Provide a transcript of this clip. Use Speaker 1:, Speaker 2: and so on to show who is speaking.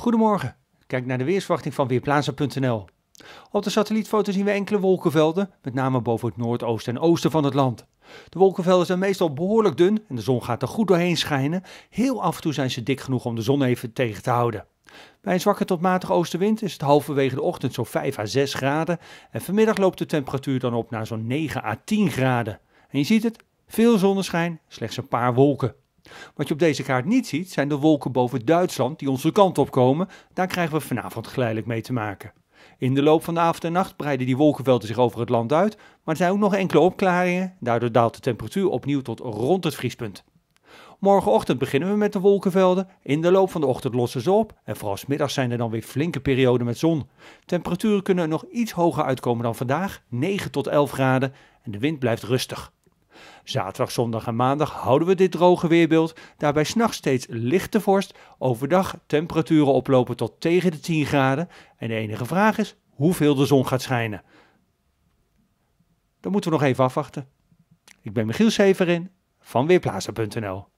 Speaker 1: Goedemorgen. Kijk naar de weersverwachting van Weerplaza.nl. Op de satellietfoto zien we enkele wolkenvelden, met name boven het noordoosten en oosten van het land. De wolkenvelden zijn meestal behoorlijk dun en de zon gaat er goed doorheen schijnen. Heel af en toe zijn ze dik genoeg om de zon even tegen te houden. Bij een zwakke tot matige oostenwind is het halverwege de ochtend zo'n 5 à 6 graden en vanmiddag loopt de temperatuur dan op naar zo'n 9 à 10 graden. En je ziet het, veel zonneschijn, slechts een paar wolken. Wat je op deze kaart niet ziet, zijn de wolken boven Duitsland die onze kant op komen. Daar krijgen we vanavond geleidelijk mee te maken. In de loop van de avond en nacht breiden die wolkenvelden zich over het land uit, maar er zijn ook nog enkele opklaringen. Daardoor daalt de temperatuur opnieuw tot rond het vriespunt. Morgenochtend beginnen we met de wolkenvelden. In de loop van de ochtend lossen ze op. En vooral middags zijn er dan weer flinke perioden met zon. Temperaturen kunnen nog iets hoger uitkomen dan vandaag, 9 tot 11 graden. En de wind blijft rustig. Zaterdag, zondag en maandag houden we dit droge weerbeeld. Daarbij s'nachts steeds lichte vorst. Overdag temperaturen oplopen tot tegen de 10 graden. En de enige vraag is hoeveel de zon gaat schijnen. Dan moeten we nog even afwachten. Ik ben Michiel Severin van Weerplaza.nl